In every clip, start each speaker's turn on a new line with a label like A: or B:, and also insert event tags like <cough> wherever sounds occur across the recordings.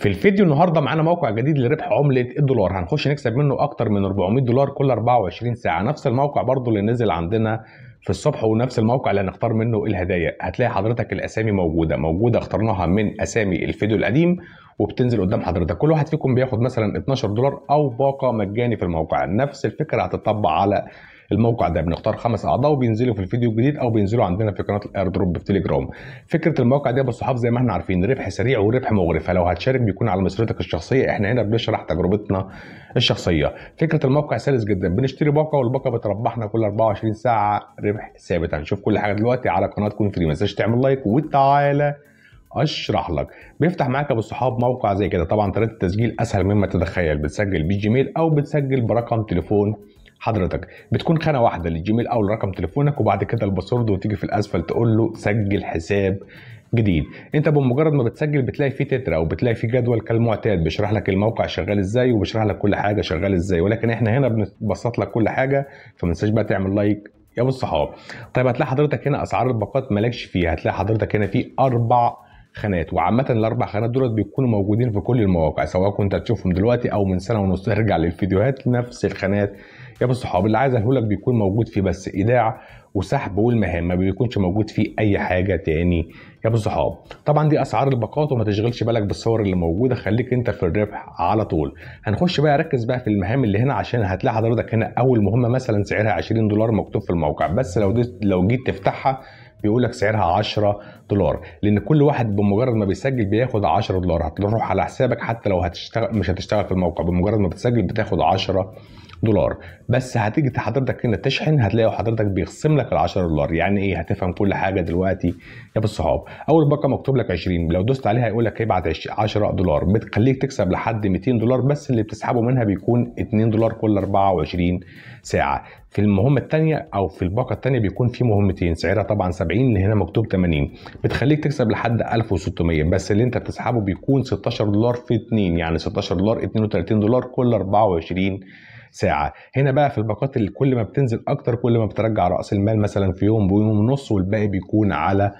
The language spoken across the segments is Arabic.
A: في الفيديو النهارده معانا موقع جديد لربح عمله الدولار هنخش نكسب منه اكتر من 400 دولار كل 24 ساعه نفس الموقع برضو اللي نزل عندنا في الصبح ونفس الموقع اللي هنختار منه الهدايا هتلاقي حضرتك الاسامي موجوده موجوده اخترناها من اسامي الفيديو القديم وبتنزل قدام حضرتك كل واحد فيكم بياخد مثلا 12 دولار او باقه مجاني في الموقع نفس الفكره هتطبق على الموقع ده بنختار خمس اعضاء وبينزلوا في الفيديو الجديد او بينزلوا عندنا في قناه الاير دروب في تليجرام فكره الموقع ده بالصحاب زي ما احنا عارفين ربح سريع وربح مغري فلو هتشارك بيكون على مسيرتك الشخصيه احنا هنا بنشرح تجربتنا الشخصيه فكره الموقع سلس جدا بنشتري باقه والباقه بتربحنا كل 24 ساعه ربح ثابت هنشوف كل حاجه دلوقتي على قناه كون فري ما تنساش تعمل لايك وتعالى اشرح لك بيفتح معاك بالصحاب موقع زي كده طبعا طريقه التسجيل اسهل مما تتخيل بتسجل بالجيميل او بتسجل برقم تليفون حضرتك بتكون خانه واحده للجيميل او لرقم تليفونك وبعد كده الباسورد وتيجي في الاسفل تقول له سجل حساب جديد انت بمجرد ما بتسجل بتلاقي فيه تتر او بتلاقي فيه جدول كالمعتاد بيشرح لك الموقع شغال ازاي وبيشرح لك كل حاجه شغال ازاي ولكن احنا هنا بنبسط لك كل حاجه فما تنساش بقى تعمل لايك يا ابو الصحاب طيب هتلاقي حضرتك هنا اسعار الباقات مالكش فيها هتلاقي حضرتك هنا في اربع خانات وعامه الاربع خانات دولت بيكونوا موجودين في كل المواقع سواء كنت هتشوفهم دلوقتي او من سنه ونص ارجع للفيديوهات نفس الخانات يا ابو الصحاب اللي عايز اقول لك بيكون موجود فيه بس ايداع وسحب والمهام ما بيكونش موجود فيه اي حاجه تاني يا ابو الصحاب طبعا دي اسعار الباقات وما تشغلش بالك بالصور اللي موجوده خليك انت في الربح على طول هنخش بقى ركز بقى في المهام اللي هنا عشان هتلاقي حضرتك هنا اول مهمه مثلا سعرها 20 دولار مكتوب في الموقع بس لو لو جيت تفتحها بيقول لك سعرها 10 دولار لان كل واحد بمجرد ما بيسجل بياخد 10 دولار هتروح على حسابك حتى لو هتشتغل مش هتشتغل في الموقع بمجرد ما بتسجل بتاخد 10 دولار بس هتيجي حضرتك هنا تشحن هتلاقي حضرتك بيخصم لك ال 10 دولار يعني ايه هتفهم كل حاجه دلوقتي يا ابو الصحاب اول باقه مكتوب لك 20 لو دوست عليها هيقول لك ابعت 10 دولار بتخليك تكسب لحد 200 دولار بس اللي بتسحبه منها بيكون 2 دولار كل 24 ساعه في المهمة الثانية أو في الباقة الثانية بيكون في مهمتين سعرها طبعا 70 اللي هنا مكتوب 80 بتخليك تكسب لحد 1600 بس اللي أنت بتسحبه بيكون 16 دولار في 2 يعني 16 دولار 32 دولار كل 24 ساعه هنا بقى في الباقات اللي كل ما بتنزل اكتر كل ما بترجع راس المال مثلا في يوم بيوم ونص والباقي بيكون على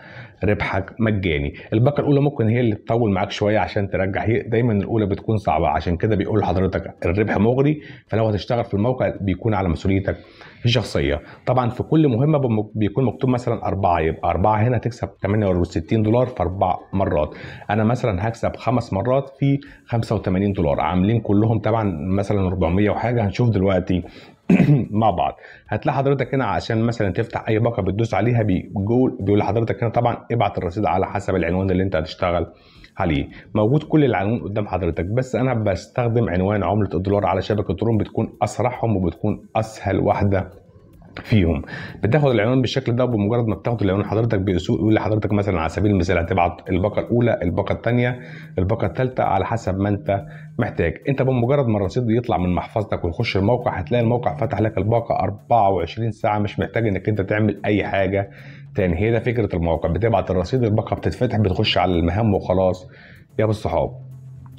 A: ربحك مجاني الباقه الاولى ممكن هي اللي تطول معاك شويه عشان ترجع هي دايما الاولى بتكون صعبه عشان كده بيقول لحضرتك الربح مغري فلو هتشتغل في الموقع بيكون على مسؤوليتك الشخصيه طبعا في كل مهمه بيكون مكتوب مثلا أربعة يبقى أربعة هنا تكسب 68 دولار في أربع مرات أنا مثلا هكسب خمس مرات في 85 دولار عاملين كلهم طبعا مثلا 400 وحاجة هنشوف هنشوف دلوقتي <clears throat> مع بعض هتلاقي حضرتك هنا عشان مثلا تفتح اي باقه بتدوس عليها بيقول بيقول لحضرتك هنا طبعا ابعت الرصيد على حسب العنوان اللي انت هتشتغل عليه موجود كل العنوان قدام حضرتك بس انا بستخدم عنوان عمله الدولار على شبكه ترون بتكون اسرعهم وبتكون اسهل واحده فيهم بتاخد العنوان بالشكل ده بمجرد ما بتاخد العنوان حضرتك باسلوب يقول لحضرتك مثلا على سبيل المثال هتبعت الباقه الاولى الباقه الثانيه الباقه الثالثه على حسب ما انت محتاج انت بمجرد ما الرصيد يطلع من محفظتك ويخش الموقع هتلاقي الموقع فتح لك الباقه 24 ساعه مش محتاج انك انت تعمل اي حاجه تاني هي ده فكره الموقع بتبعت الرصيد الباقه بتتفتح بتخش على المهام وخلاص يا بالصحاب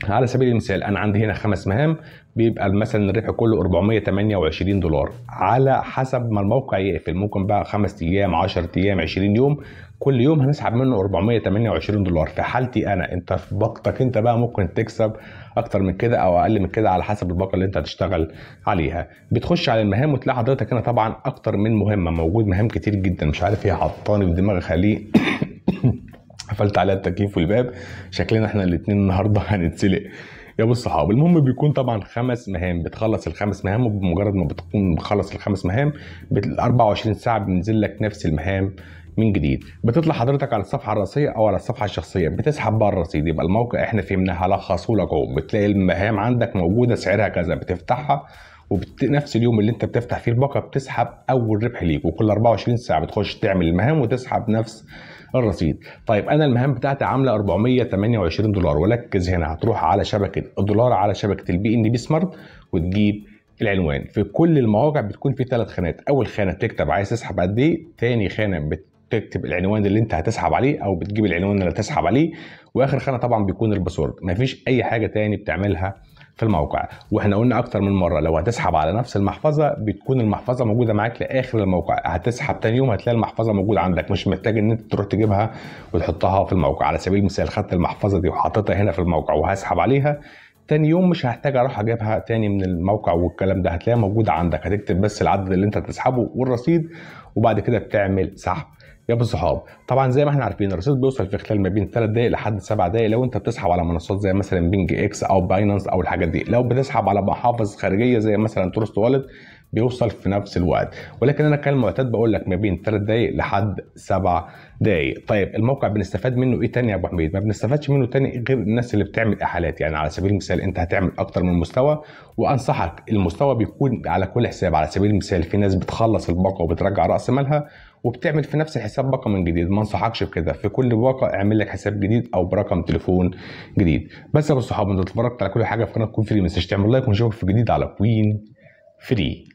A: على سبيل المثال انا عندي هنا خمس مهام بيبقى مثلا الربح كله 428 دولار على حسب ما الموقع يقفل ممكن بقى خمس ايام 10 ايام 20 يوم كل يوم هنسحب منه 428 دولار في حالتي انا انت في باقتك انت بقى ممكن تكسب اكتر من كده او اقل من كده على حسب الباقه اللي انت هتشتغل عليها بتخش على المهام وتلاقي حضرتك هنا طبعا اكتر من مهمه موجود مهام كتير جدا مش عارف ايه حطاني في دماغي خليه قفلت عليها التكييف والباب شكلنا احنا الاثنين النهارده <laughs> هنتسلق يا ابو الصحاب المهم بيكون طبعا خمس مهام بتخلص الخمس مهام وبمجرد ما بتكون مخلص الخمس مهام بال 24 ساعه بينزل لك نفس المهام من جديد بتطلع حضرتك على الصفحه الرئيسيه او على الصفحه الشخصيه بتسحب بقى الرصيد يبقى الموقع احنا فهمناه هلخصه لك اهو بتلاقي المهام عندك موجوده سعرها كذا بتفتحها وبنفس اليوم اللي انت بتفتح فيه الباقه بتسحب اول ربح ليك وكل 24 ساعه بتخش تعمل المهام وتسحب نفس الرصيد طيب انا المهام بتاعتي عامله 428 دولار وركز هنا هتروح على شبكه الدولار على شبكه البي ان بي سمارت وتجيب العنوان في كل المواقع بتكون في ثلاث خانات اول خانه تكتب عايز تسحب قد ايه ثاني خانه بت تكتب العنوان اللي انت هتسحب عليه او بتجيب العنوان اللي هتسحب عليه واخر خانه طبعا بيكون الباسورد مفيش اي حاجه تاني بتعملها في الموقع واحنا قلنا اكتر من مره لو هتسحب على نفس المحفظه بتكون المحفظه موجوده معاك لاخر الموقع هتسحب تاني يوم هتلاقي المحفظه موجوده عندك مش محتاج ان انت تروح تجيبها وتحطها في الموقع على سبيل المثال خدت المحفظه دي وحطيتها هنا في الموقع وهسحب عليها تاني يوم مش هحتاج اروح اجيبها تاني من الموقع والكلام ده هتلاقيها موجوده عندك هتكتب بس العدد اللي انت هتسحبه والرصيد وبعد كده بتعمل سحب ابو الصحاب طبعا زي ما احنا عارفين الرصيد بيوصل في خلال ما بين 3 دقائق لحد 7 دقائق لو انت بتسحب على منصات زي مثلا بينج اكس او باينانس او الحاجات دي لو بتسحب على محافظ خارجيه زي مثلا تورست والت بيوصل في نفس الوقت ولكن انا كان المعتاد بقول لك ما بين 3 دقائق لحد 7 دقائق طيب الموقع بنستفاد منه ايه تاني يا ابو حميد ما بنستفادش منه تاني غير الناس اللي بتعمل احالات يعني على سبيل المثال انت هتعمل اكتر من مستوى وانصحك المستوى بيكون على كل حساب على سبيل المثال في ناس بتخلص الباقه وبترجع راس مالها وبتعمل في نفس الحساب رقم من جديد ما انصحكش بكده في كل باقه اعمل لك حساب جديد او برقم تليفون جديد بس يا صحاب انت اتفرجت على كل حاجه في قناه كوين فري ما تنساش تعمل لايك ونشوفك في جديد على كوين فري